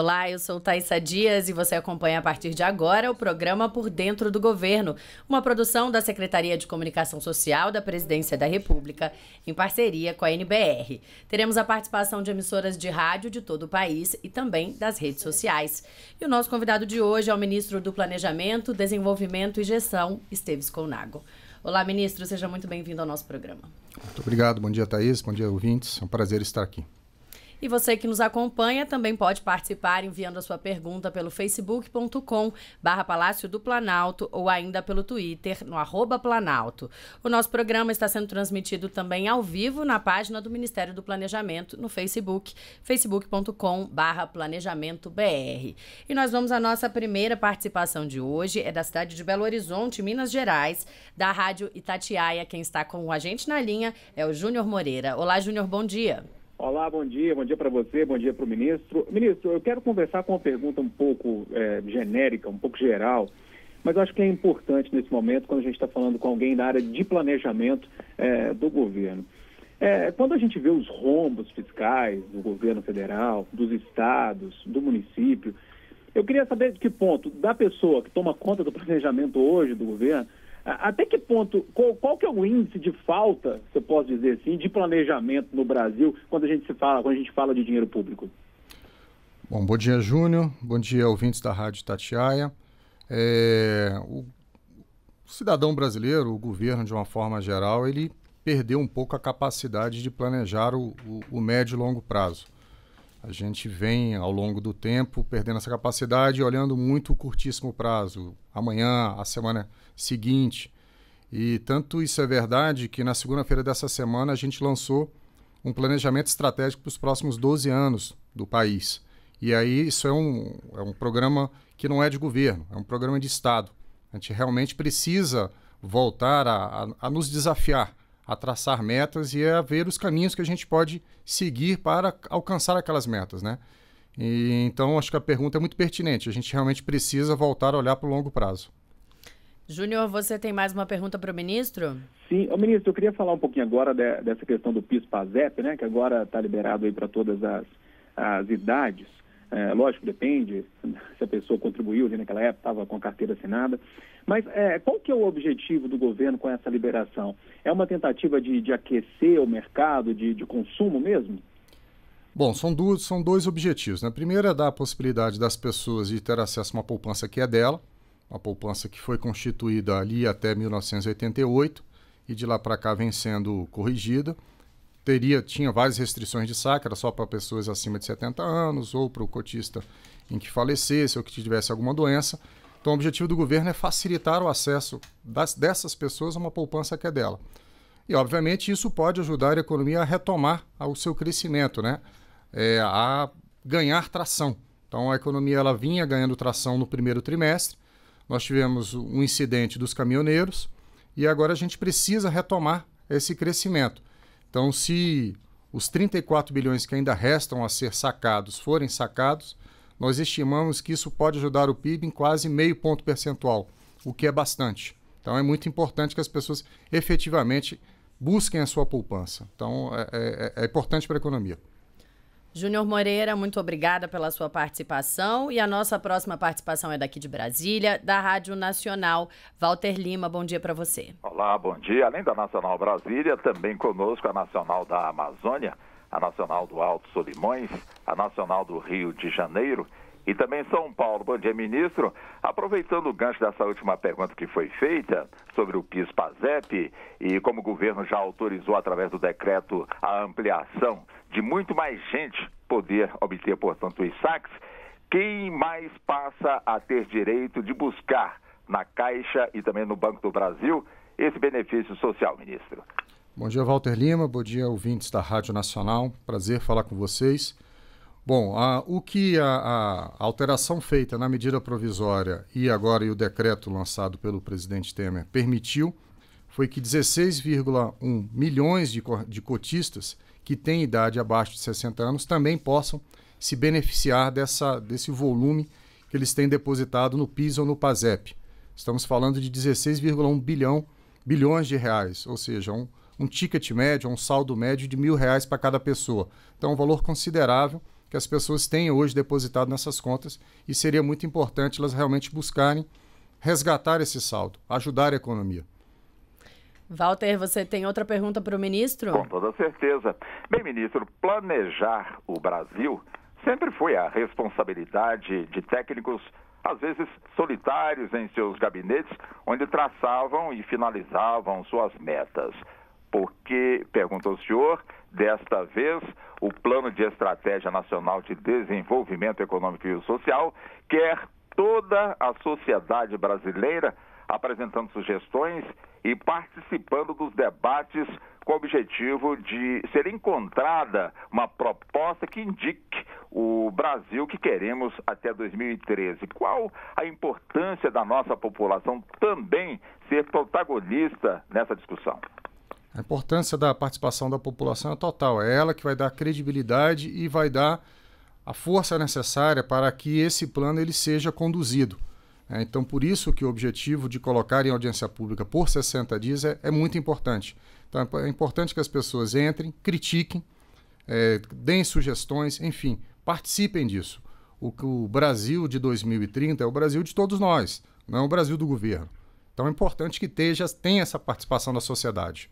Olá, eu sou Thaisa Dias e você acompanha a partir de agora o programa Por Dentro do Governo, uma produção da Secretaria de Comunicação Social da Presidência da República, em parceria com a NBR. Teremos a participação de emissoras de rádio de todo o país e também das redes sociais. E o nosso convidado de hoje é o ministro do Planejamento, Desenvolvimento e Gestão, Esteves Colnago. Olá, ministro, seja muito bem-vindo ao nosso programa. Muito obrigado, bom dia, Thaís, bom dia, ouvintes. É um prazer estar aqui. E você que nos acompanha também pode participar enviando a sua pergunta pelo facebook.com barra Palácio do Planalto ou ainda pelo Twitter no arroba Planalto. O nosso programa está sendo transmitido também ao vivo na página do Ministério do Planejamento no Facebook, facebook.com barra Planejamento BR. E nós vamos à nossa primeira participação de hoje, é da cidade de Belo Horizonte, Minas Gerais, da Rádio Itatiaia. Quem está com a gente na linha é o Júnior Moreira. Olá, Júnior, bom dia. Olá, bom dia, bom dia para você, bom dia para o ministro. Ministro, eu quero conversar com uma pergunta um pouco é, genérica, um pouco geral, mas eu acho que é importante nesse momento, quando a gente está falando com alguém da área de planejamento é, do governo. É, quando a gente vê os rombos fiscais do governo federal, dos estados, do município, eu queria saber de que ponto da pessoa que toma conta do planejamento hoje do governo até que ponto, qual, qual, que é o índice de falta, se eu posso dizer assim, de planejamento no Brasil quando a gente se fala, quando a gente fala de dinheiro público? Bom, bom dia, Júnior. Bom dia, ouvintes da Rádio Tatiaia. É, o cidadão brasileiro, o governo, de uma forma geral, ele perdeu um pouco a capacidade de planejar o, o, o médio e longo prazo. A gente vem, ao longo do tempo, perdendo essa capacidade, olhando muito o curtíssimo prazo, amanhã, a semana seguinte. E tanto isso é verdade que na segunda-feira dessa semana a gente lançou um planejamento estratégico para os próximos 12 anos do país. E aí isso é um, é um programa que não é de governo, é um programa de Estado. A gente realmente precisa voltar a, a, a nos desafiar a traçar metas e a ver os caminhos que a gente pode seguir para alcançar aquelas metas, né? E, então, acho que a pergunta é muito pertinente. A gente realmente precisa voltar a olhar para o longo prazo. Júnior, você tem mais uma pergunta para o ministro? Sim, o ministro, eu queria falar um pouquinho agora de, dessa questão do PIS-PASEP, né, que agora está liberado aí para todas as, as idades. É, lógico, depende se a pessoa contribuiu ali naquela época, estava com a carteira assinada. Mas é, qual que é o objetivo do governo com essa liberação? É uma tentativa de, de aquecer o mercado de, de consumo mesmo? Bom, são, duas, são dois objetivos. Né? Primeiro é dar a possibilidade das pessoas de ter acesso a uma poupança que é dela, uma poupança que foi constituída ali até 1988 e de lá para cá vem sendo corrigida. Teria, tinha várias restrições de saque, era só para pessoas acima de 70 anos ou para o cotista em que falecesse ou que tivesse alguma doença. Então, o objetivo do governo é facilitar o acesso das, dessas pessoas a uma poupança que é dela. E, obviamente, isso pode ajudar a economia a retomar o seu crescimento, né? É, a ganhar tração. Então, a economia ela vinha ganhando tração no primeiro trimestre. Nós tivemos um incidente dos caminhoneiros e agora a gente precisa retomar esse crescimento. Então, se os 34 bilhões que ainda restam a ser sacados forem sacados, nós estimamos que isso pode ajudar o PIB em quase meio ponto percentual, o que é bastante. Então é muito importante que as pessoas efetivamente busquem a sua poupança. Então é, é, é, é importante para a economia. Júnior Moreira, muito obrigada pela sua participação. E a nossa próxima participação é daqui de Brasília, da Rádio Nacional. Walter Lima, bom dia para você. Olá, bom dia. Além da Nacional Brasília, também conosco a Nacional da Amazônia a Nacional do Alto Solimões, a Nacional do Rio de Janeiro e também São Paulo. Bom dia, ministro. Aproveitando o gancho dessa última pergunta que foi feita sobre o PIS-PASEP e como o governo já autorizou através do decreto a ampliação de muito mais gente poder obter, portanto, os saques, quem mais passa a ter direito de buscar na Caixa e também no Banco do Brasil esse benefício social, ministro? Bom dia, Walter Lima. Bom dia, ouvintes da Rádio Nacional. Prazer falar com vocês. Bom, a, o que a, a, alteração feita na medida provisória e agora e o decreto lançado pelo presidente Temer permitiu foi que 16,1 milhões de, de cotistas que têm idade abaixo de 60 anos também possam se beneficiar dessa, desse volume que eles têm depositado no PIS ou no PASEP. Estamos falando de 16,1 bilhão bilhões de reais, ou seja, um, um ticket médio, um saldo médio de mil reais para cada pessoa. Então, é um valor considerável que as pessoas têm hoje depositado nessas contas e seria muito importante elas realmente buscarem resgatar esse saldo, ajudar a economia. Walter, você tem outra pergunta para o ministro? Com toda certeza. Bem, ministro, planejar o Brasil sempre foi a responsabilidade de técnicos, às vezes solitários em seus gabinetes, onde traçavam e finalizavam suas metas pergunta ao senhor. Desta vez, o Plano de Estratégia Nacional de Desenvolvimento Econômico e Social quer toda a sociedade brasileira apresentando sugestões e participando dos debates com o objetivo de ser encontrada uma proposta que indique o Brasil que queremos até 2013. Qual a importância da nossa população também ser protagonista nessa discussão? A importância da participação da população é total. É ela que vai dar credibilidade e vai dar a força necessária para que esse plano ele seja conduzido. É, então, por isso que o objetivo de colocar em audiência pública por 60 dias é, é muito importante. Então, é importante que as pessoas entrem, critiquem, é, deem sugestões, enfim, participem disso. O, o Brasil de 2030 é o Brasil de todos nós, não é o Brasil do governo. Então, é importante que esteja, tenha essa participação da sociedade.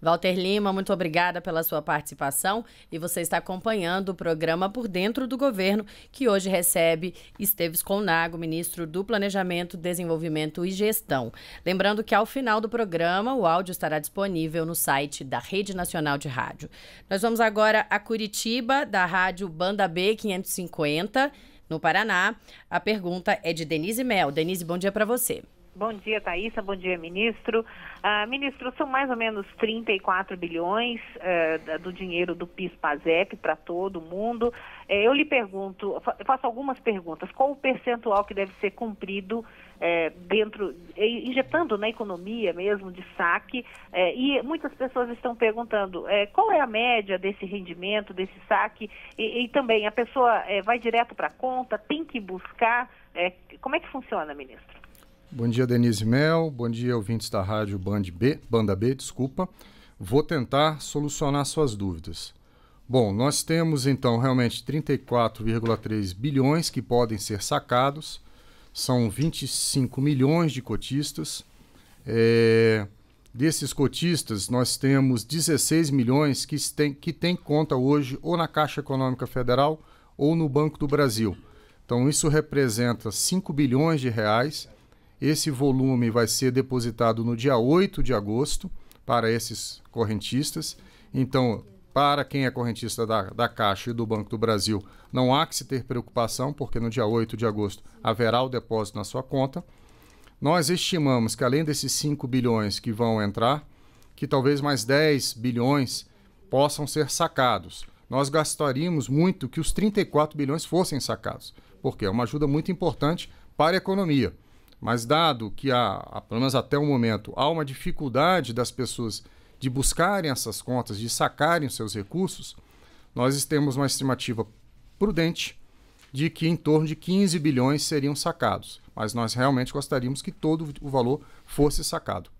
Walter Lima, muito obrigada pela sua participação e você está acompanhando o programa Por Dentro do Governo, que hoje recebe Esteves Conago, ministro do Planejamento, Desenvolvimento e Gestão. Lembrando que ao final do programa, o áudio estará disponível no site da Rede Nacional de Rádio. Nós vamos agora a Curitiba, da Rádio Banda B 550, no Paraná. A pergunta é de Denise Mel. Denise, bom dia para você. Bom dia, Thaisa. Bom dia, ministro. Uh, ministro, são mais ou menos 34 bilhões uh, do dinheiro do PIS-PASEP para todo mundo. Uh, eu lhe pergunto, eu faço algumas perguntas. Qual o percentual que deve ser cumprido eh, dentro, injetando na economia mesmo de saque? e muitas pessoas estão perguntando qual é a média desse rendimento, desse saque? E, e também, a pessoa vai direto para a conta, tem que buscar? como é que funciona, ministro? Bom dia, Denise Mel. Bom dia, ouvintes da rádio Band B, Banda B, desculpa. Vou tentar solucionar suas dúvidas. Bom, nós temos então realmente 34,3 bilhões que podem ser sacados, são 25 milhões de cotistas. É... Desses cotistas, nós temos 16 milhões que têm que tem conta hoje ou na Caixa Econômica Federal ou no Banco do Brasil. Então, isso representa 5 bilhões de reais esse volume vai ser depositado no dia 8 de agosto para esses correntistas. Então, para quem é correntista da, da Caixa e do Banco do Brasil, não há que se ter preocupação, porque no dia 8 de agosto haverá o depósito na sua conta. Nós estimamos que além desses 5 bilhões que vão entrar, que talvez mais 10 bilhões possam ser sacados. Nós gastaríamos muito que os 34 bilhões fossem sacados, porque é uma ajuda muito importante para a economia. Mas dado que há, pelo menos até o momento, há uma dificuldade das pessoas de buscarem essas contas, de sacarem os seus recursos, nós temos uma estimativa prudente de que em torno de 15 bilhões seriam sacados. Mas nós realmente gostaríamos que todo o valor fosse sacado.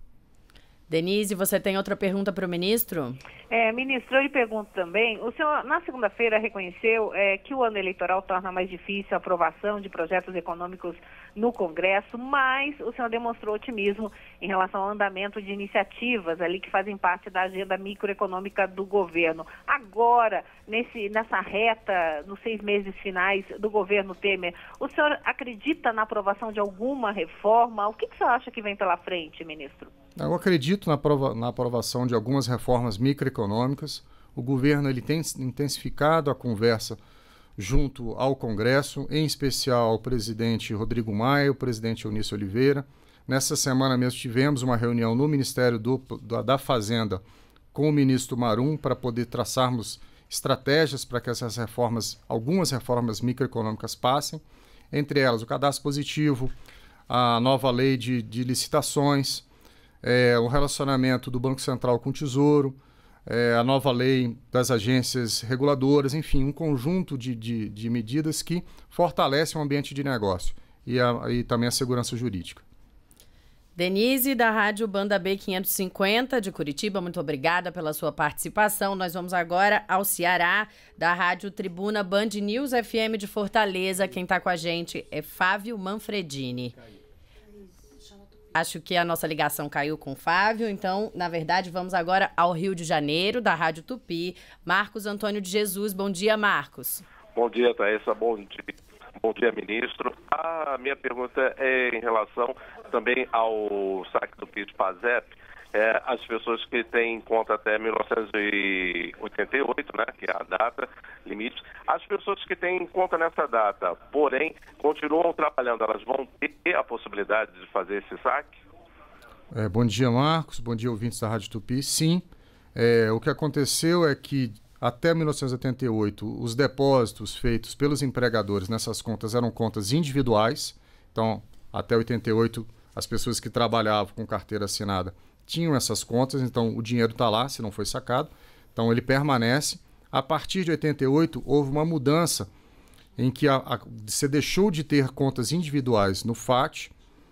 Denise, você tem outra pergunta para o ministro? É, ministro, eu lhe pergunto também. O senhor, na segunda-feira, reconheceu é, que o ano eleitoral torna mais difícil a aprovação de projetos econômicos no Congresso, mas o senhor demonstrou otimismo em relação ao andamento de iniciativas ali que fazem parte da agenda microeconômica do governo. Agora, nesse, nessa reta, nos seis meses finais do governo Temer, o senhor acredita na aprovação de alguma reforma? O que, que o senhor acha que vem pela frente, ministro? Eu acredito na, na aprovação de algumas reformas microeconômicas. O governo ele tem intensificado a conversa junto ao Congresso, em especial ao presidente Rodrigo Maia, o presidente Eunício Oliveira. Nessa semana mesmo tivemos uma reunião no Ministério do, da Fazenda com o ministro Marum para poder traçarmos estratégias para que essas reformas, algumas reformas microeconômicas passem, entre elas o cadastro positivo, a nova lei de, de licitações, é, o relacionamento do Banco Central com o Tesouro, é, a nova lei das agências reguladoras, enfim, um conjunto de, de, de medidas que fortalecem o ambiente de negócio e, a, e também a segurança jurídica. Denise, da Rádio Banda B550 de Curitiba, muito obrigada pela sua participação. Nós vamos agora ao Ceará, da Rádio Tribuna Band News FM de Fortaleza. Quem está com a gente é Fábio Manfredini. Caiu. Acho que a nossa ligação caiu com o Fábio. então, na verdade, vamos agora ao Rio de Janeiro, da Rádio Tupi. Marcos Antônio de Jesus, bom dia, Marcos. Bom dia, Thaisa, bom dia. Bom dia, ministro. A minha pergunta é em relação também ao saque do PIS-PASEP, é, as pessoas que têm conta até 1988, né, que é a data limite, as pessoas que têm conta nessa data, porém, continuam trabalhando, elas vão ter a possibilidade de fazer esse saque? É, bom dia, Marcos. Bom dia, ouvintes da Rádio Tupi. Sim, é, o que aconteceu é que até 1988, os depósitos feitos pelos empregadores nessas contas eram contas individuais. Então, até 88, as pessoas que trabalhavam com carteira assinada tinham essas contas, então o dinheiro está lá, se não foi sacado, então ele permanece. A partir de 88, houve uma mudança em que a, a, você deixou de ter contas individuais no FAT,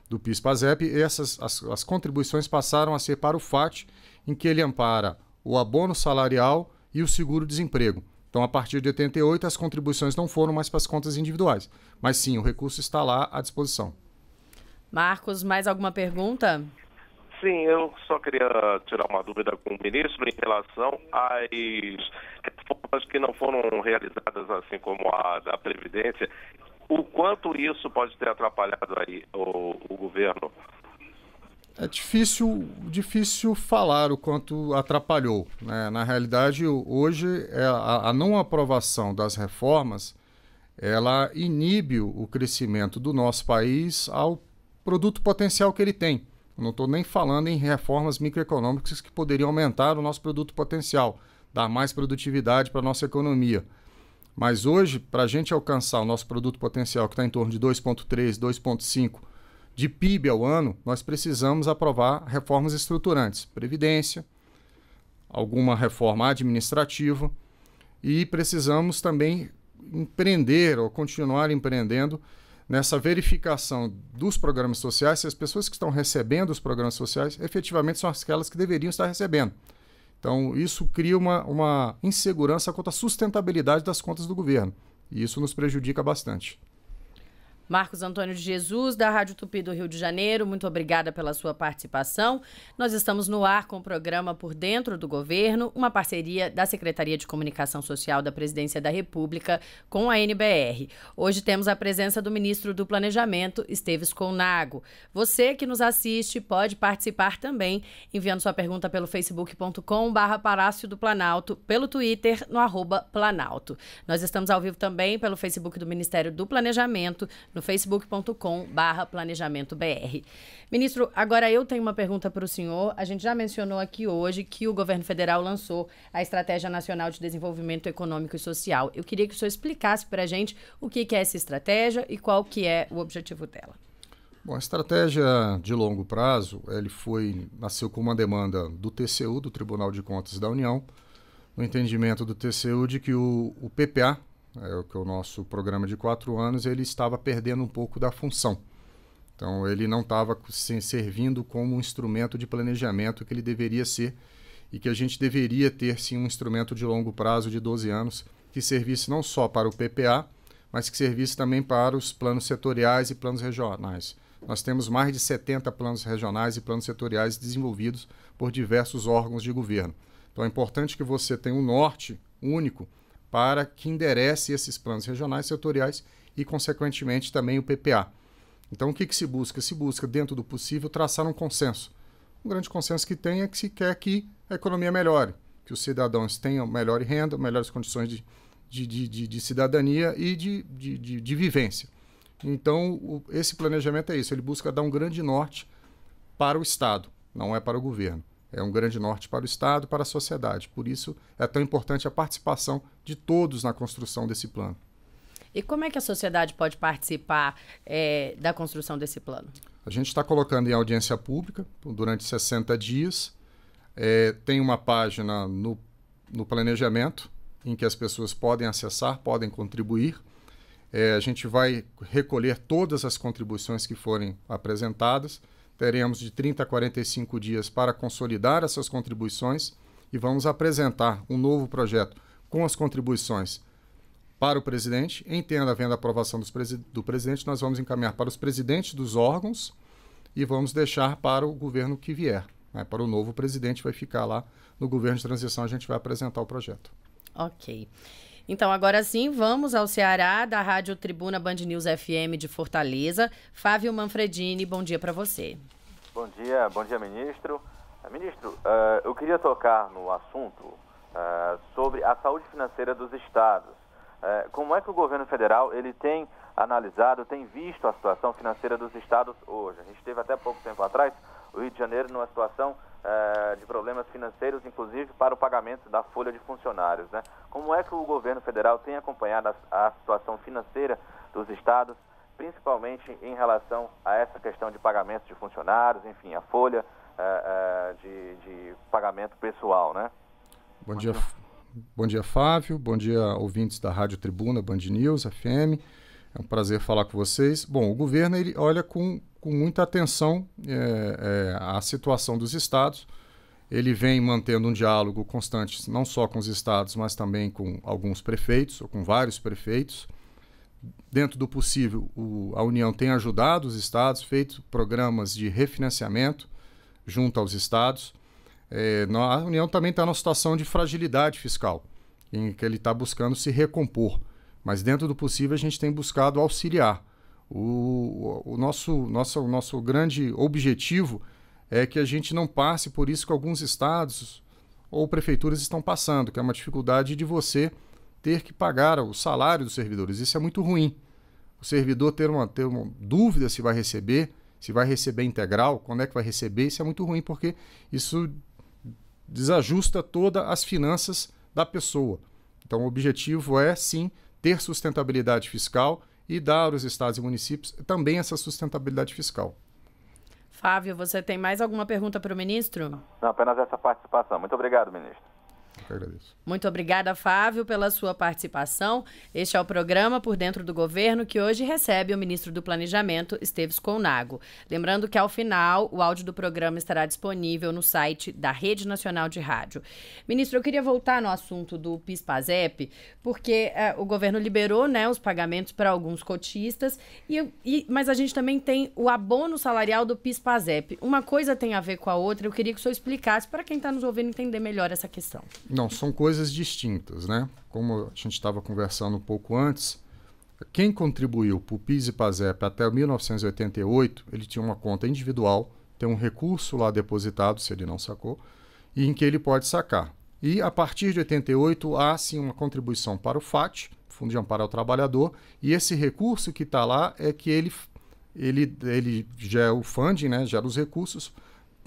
do PIS-PASEP, e essas, as, as contribuições passaram a ser para o FAT, em que ele ampara o abono salarial e o seguro-desemprego. Então, a partir de 88, as contribuições não foram mais para as contas individuais, mas sim, o recurso está lá à disposição. Marcos, mais alguma pergunta? Sim, eu só queria tirar uma dúvida com o ministro em relação às reformas que não foram realizadas, assim como a da Previdência. O quanto isso pode ter atrapalhado aí o, o governo? É difícil, difícil falar o quanto atrapalhou. Né? Na realidade, hoje, é a, a não aprovação das reformas ela inibe o crescimento do nosso país ao produto potencial que ele tem. Não estou nem falando em reformas microeconômicas que poderiam aumentar o nosso produto potencial, dar mais produtividade para a nossa economia. Mas hoje, para a gente alcançar o nosso produto potencial, que está em torno de 2,3, 2,5 de PIB ao ano, nós precisamos aprovar reformas estruturantes, previdência, alguma reforma administrativa e precisamos também empreender ou continuar empreendendo nessa verificação dos programas sociais, se as pessoas que estão recebendo os programas sociais efetivamente são aquelas que deveriam estar recebendo. Então, isso cria uma, uma insegurança quanto à sustentabilidade das contas do governo. E isso nos prejudica bastante. Marcos Antônio de Jesus, da Rádio Tupi do Rio de Janeiro, muito obrigada pela sua participação. Nós estamos no ar com o programa Por Dentro do Governo, uma parceria da Secretaria de Comunicação Social da Presidência da República com a NBR. Hoje temos a presença do ministro do Planejamento, Esteves Conago. Você que nos assiste pode participar também, enviando sua pergunta pelo facebook.com/barra Palácio do Planalto, pelo Twitter, no arroba Planalto. Nós estamos ao vivo também pelo Facebook do Ministério do Planejamento no facebook.com barra planejamentoBR. Ministro, agora eu tenho uma pergunta para o senhor. A gente já mencionou aqui hoje que o governo federal lançou a Estratégia Nacional de Desenvolvimento Econômico e Social. Eu queria que o senhor explicasse para a gente o que, é essa estratégia e qual que é o objetivo dela. Bom, a estratégia de longo prazo, ele foi nasceu com uma demanda do TCU, do Tribunal de Contas da União, no entendimento do TCU de que o, o PPA, é o que o nosso programa de quatro anos ele estava perdendo um pouco da função. Então ele não estava se servindo como um instrumento de planejamento que ele deveria ser e que a gente deveria ter sim um instrumento de longo prazo de 12 anos que servisse não só para o PPA, mas que servisse também para os planos setoriais e planos regionais. Nós temos mais de 70 planos regionais e planos setoriais desenvolvidos por diversos órgãos de governo. Então é importante que você tenha um norte único para que enderece esses planos regionais, setoriais e, consequentemente, também o PPA. Então, o que, que se busca? Se busca, dentro do possível, traçar um consenso. Um grande consenso que tem é que se quer que a economia melhore, que os cidadãos tenham melhor renda, melhores condições de, de, de, de cidadania e de, de, vivência. Então, o, esse planejamento é isso, ele busca dar um grande norte para o Estado, não é para o governo. É um grande norte para o Estado e para a sociedade. Por isso é tão importante a participação de todos na construção desse plano. E como é que a sociedade pode participar é, da construção desse plano? A gente está colocando em audiência pública durante 60 dias. É, tem uma página no, no planejamento em que as pessoas podem acessar, podem contribuir. É, a gente vai recolher todas as contribuições que forem apresentadas teremos de 30 a 45 dias para consolidar essas contribuições e vamos apresentar um novo projeto com as contribuições para o presidente. Entenda, havendo a aprovação presi do presidente, nós vamos encaminhar para os presidentes dos órgãos e vamos deixar para o governo que vier. Né? Para o novo presidente, vai ficar lá no governo de transição, a gente vai apresentar o projeto. Ok. Então, agora sim, vamos ao Ceará, da Rádio Tribuna Band News FM de Fortaleza. Fábio Manfredini, bom dia para você. Bom dia, bom dia, ministro. Eh, ministro, uh, eu queria tocar no assunto uh, sobre a saúde financeira dos estados. Uh, como é que o governo federal ele tem analisado, tem visto a situação financeira dos estados hoje? A gente teve até pouco tempo atrás o Rio de Janeiro numa situação é, de problemas financeiros, inclusive para o pagamento da folha de funcionários. Né? Como é que o governo federal tem acompanhado a, a situação financeira dos estados, principalmente em relação a essa questão de pagamento de funcionários, enfim, a folha é, é, de, de, pagamento pessoal, né? Bom dia, bom dia Fábio, bom dia ouvintes da Rádio Tribuna, Band News, FM. É um prazer falar com vocês. Bom, o governo ele olha com, com muita atenção é, é, a situação dos estados. Ele vem mantendo um diálogo constante, não só com os estados, mas também com alguns prefeitos, ou com vários prefeitos. Dentro do possível, o, a União tem ajudado os estados, feito programas de refinanciamento junto aos estados. É, a União também está numa situação de fragilidade fiscal, em que ele está buscando se recompor. Mas dentro do possível a gente tem buscado auxiliar. O, o, nosso, nosso, o nosso grande objetivo é que a gente não passe por isso que alguns estados ou prefeituras estão passando, que é uma dificuldade de você ter que pagar o salário dos servidores. Isso é muito ruim. O servidor ter uma, ter uma dúvida se vai receber, se vai receber integral, quando é que vai receber, isso é muito ruim, porque isso desajusta todas as finanças da pessoa. Então, o objetivo é, sim, ter sustentabilidade fiscal e dar aos estados e municípios também essa sustentabilidade fiscal. Fábio, você tem mais alguma pergunta para o ministro? Não, apenas essa participação. Muito obrigado, ministro. Muito obrigada, Fábio, pela sua participação. Este é o programa Por Dentro do Governo, que hoje recebe o ministro do Planejamento, Esteves Colnago. Lembrando que, ao final, o áudio do programa estará disponível no site da Rede Nacional de Rádio. Ministro, eu queria voltar no assunto do PIS-PASEP, porque é, o governo liberou né, os pagamentos para alguns cotistas, e, e, mas a gente também tem o abono salarial do PIS-PASEP. Uma coisa tem a ver com a outra, eu queria que o senhor explicasse para quem está nos ouvindo entender melhor essa questão. Não, são coisas distintas, né? Como a gente estava conversando um pouco antes, quem contribuiu para o PIS e PASEP até 1988, ele tinha uma conta individual, tem um recurso lá depositado, se ele não sacou, e em que ele pode sacar. E a partir de 88 há sim uma contribuição para o FAT, Fundo de Amparo ao Trabalhador, e esse recurso que está lá é que ele, ele, ele gera o funding, né, gera os recursos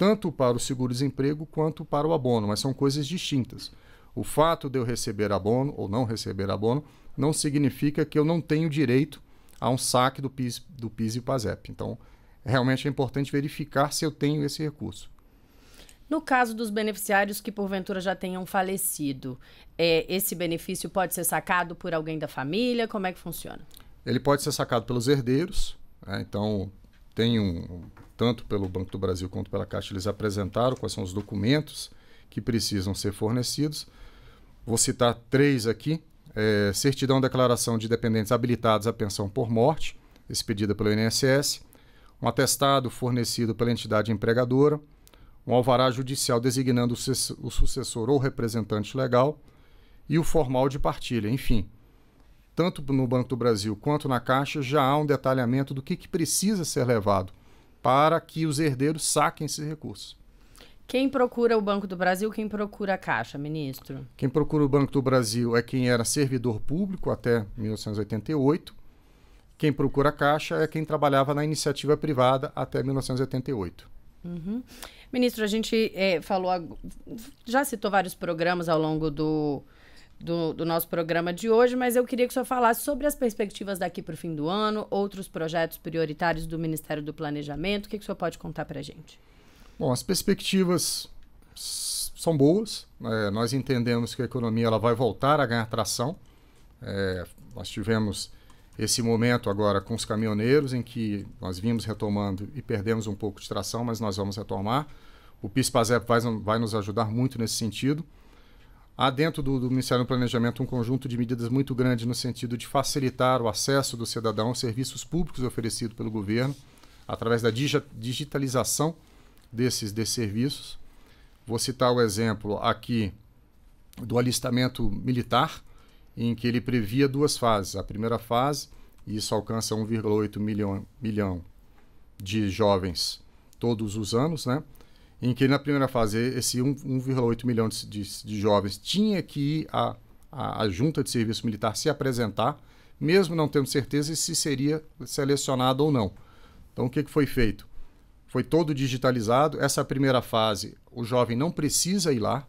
tanto para o seguro-desemprego quanto para o abono, mas são coisas distintas. O fato de eu receber abono ou não receber abono não significa que eu não tenho direito a um saque do PIS, do PIS e PASEP. Então, realmente é importante verificar se eu tenho esse recurso. No caso dos beneficiários que porventura já tenham falecido, é, esse benefício pode ser sacado por alguém da família? Como é que funciona? Ele pode ser sacado pelos herdeiros. Né? Então, tem um, tanto pelo Banco do Brasil quanto pela Caixa, eles apresentaram quais são os documentos que precisam ser fornecidos. Vou citar três aqui: é, certidão declaração de dependentes habilitados à pensão por morte, expedida pelo INSS, um atestado fornecido pela entidade empregadora, um alvará judicial designando o sucessor ou representante legal e o formal de partilha. Enfim, tanto no Banco do Brasil quanto na Caixa já há um detalhamento do que, que precisa ser levado para que os herdeiros saquem esses recursos. Quem procura o Banco do Brasil, quem procura a Caixa, ministro? Quem procura o Banco do Brasil é quem era servidor público até 1988. Quem procura a Caixa é quem trabalhava na iniciativa privada até 1988. Uhum. Ministro, a gente é, falou, já citou vários programas ao longo do, do, do, nosso programa de hoje, mas eu queria que o senhor falasse sobre as perspectivas daqui para o fim do ano, outros projetos prioritários do Ministério do Planejamento. O que, que o senhor pode contar para a gente? Bom, as perspectivas são boas. É, nós entendemos que a economia ela vai voltar a ganhar tração. É, nós tivemos esse momento agora com os caminhoneiros, em que nós vimos retomando e perdemos um pouco de tração, mas nós vamos retomar. O PIS-PASEP vai, vai nos ajudar muito nesse sentido. Há dentro do, do Ministério do Planejamento um conjunto de medidas muito grande no sentido de facilitar o acesso do cidadão aos serviços públicos oferecidos pelo governo, através da digitalização desses, desses serviços. Vou citar o exemplo aqui do alistamento militar, em que ele previa duas fases. A primeira fase, e isso alcança 1,8 milhão, milhão de jovens todos os anos, né? em que na primeira fase esse 1,8 milhão de, de, de, jovens tinha que ir à, à, à junta de serviço militar se apresentar, mesmo não tendo certeza se seria selecionado ou não. Então, o que, que foi feito? Foi todo digitalizado. Essa primeira fase, o jovem não precisa ir lá,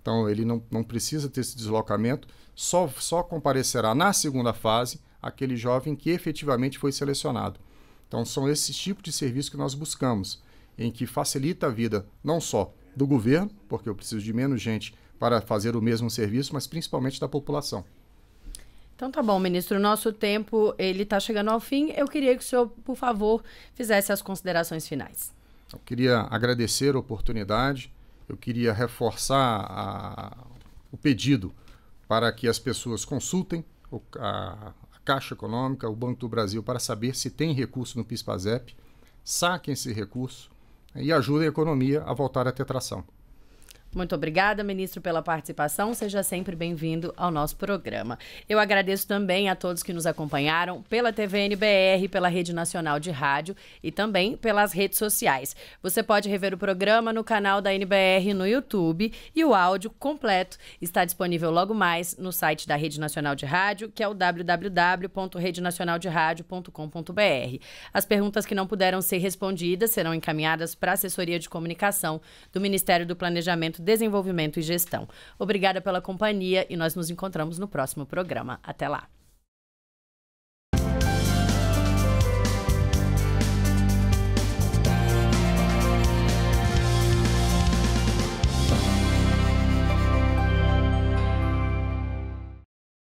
então ele não, não precisa ter esse deslocamento, só, só comparecerá na segunda fase aquele jovem que efetivamente foi selecionado. Então, são esses tipos de serviço que nós buscamos em que facilita a vida não só do governo, porque eu preciso de menos gente para fazer o mesmo serviço, mas principalmente da população. Então tá bom, ministro. O nosso tempo ele está chegando ao fim. Eu queria que o senhor, por favor, fizesse as considerações finais. Eu queria agradecer a oportunidade. Eu queria reforçar a, o pedido para que as pessoas consultem o, a, a, Caixa Econômica, o Banco do Brasil, para saber se tem recurso no PIS/PASEP. Saquem esse recurso, e ajuda a economia a voltar a ter tração. Muito obrigada, ministro, pela participação. Seja sempre bem-vindo ao nosso programa. Eu agradeço também a todos que nos acompanharam pela TVNBR, pela Rede Nacional de Rádio e também pelas redes sociais. Você pode rever o programa no canal da NBR no YouTube e o áudio completo está disponível logo mais no site da Rede Nacional de Rádio, que é o www.redenacionalderadio.com.br. As perguntas que não puderam ser respondidas serão encaminhadas para a assessoria de comunicação do Ministério do Planejamento Desenvolvimento e Gestão. Obrigada pela companhia e nós nos encontramos no próximo programa. Até lá!